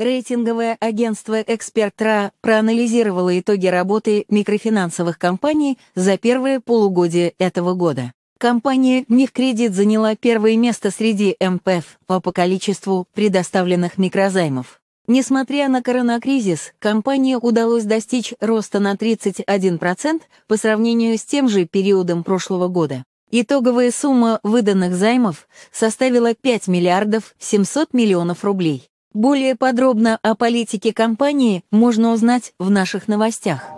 Рейтинговое агентство «Экспертра» проанализировало итоги работы микрофинансовых компаний за первое полугодие этого года. Компания «Мехкредит» заняла первое место среди МПФ по, по количеству предоставленных микрозаймов. Несмотря на коронакризис, компании удалось достичь роста на 31% по сравнению с тем же периодом прошлого года. Итоговая сумма выданных займов составила 5 миллиардов 700 миллионов рублей. Более подробно о политике компании можно узнать в наших новостях.